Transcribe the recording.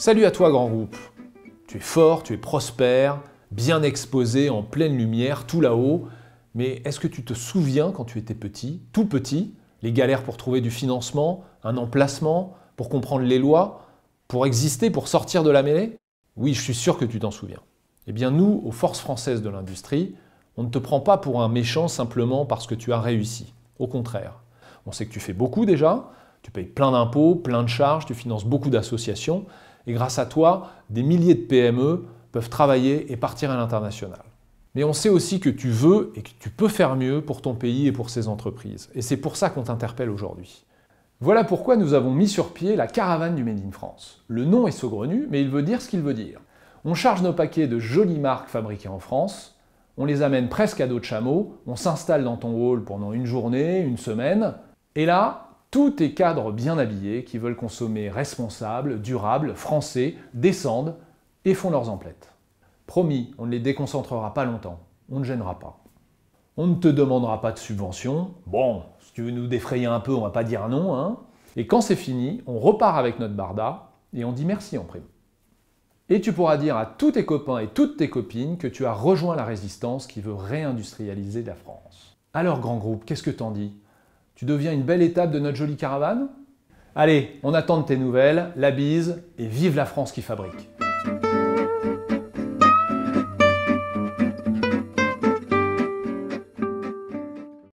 Salut à toi grand groupe. Tu es fort, tu es prospère, bien exposé, en pleine lumière, tout là-haut. Mais est-ce que tu te souviens quand tu étais petit, tout petit, les galères pour trouver du financement, un emplacement, pour comprendre les lois, pour exister, pour sortir de la mêlée Oui, je suis sûr que tu t'en souviens. Eh bien nous, aux forces françaises de l'industrie, on ne te prend pas pour un méchant simplement parce que tu as réussi. Au contraire, on sait que tu fais beaucoup déjà, tu payes plein d'impôts, plein de charges, tu finances beaucoup d'associations, et grâce à toi, des milliers de PME peuvent travailler et partir à l'international. Mais on sait aussi que tu veux et que tu peux faire mieux pour ton pays et pour ses entreprises. Et c'est pour ça qu'on t'interpelle aujourd'hui. Voilà pourquoi nous avons mis sur pied la caravane du Made in France. Le nom est saugrenu, mais il veut dire ce qu'il veut dire. On charge nos paquets de jolies marques fabriquées en France, on les amène presque à dos de chameau, on s'installe dans ton hall pendant une journée, une semaine, et là, tous tes cadres bien habillés qui veulent consommer responsable, durable, français, descendent et font leurs emplettes. Promis, on ne les déconcentrera pas longtemps, on ne gênera pas. On ne te demandera pas de subvention. Bon, si tu veux nous défrayer un peu, on va pas dire non. Hein. Et quand c'est fini, on repart avec notre barda et on dit merci en prime. Et tu pourras dire à tous tes copains et toutes tes copines que tu as rejoint la résistance qui veut réindustrialiser la France. Alors grand groupe, qu'est-ce que t'en dis tu deviens une belle étape de notre jolie caravane Allez, on attend de tes nouvelles, la bise et vive la France qui fabrique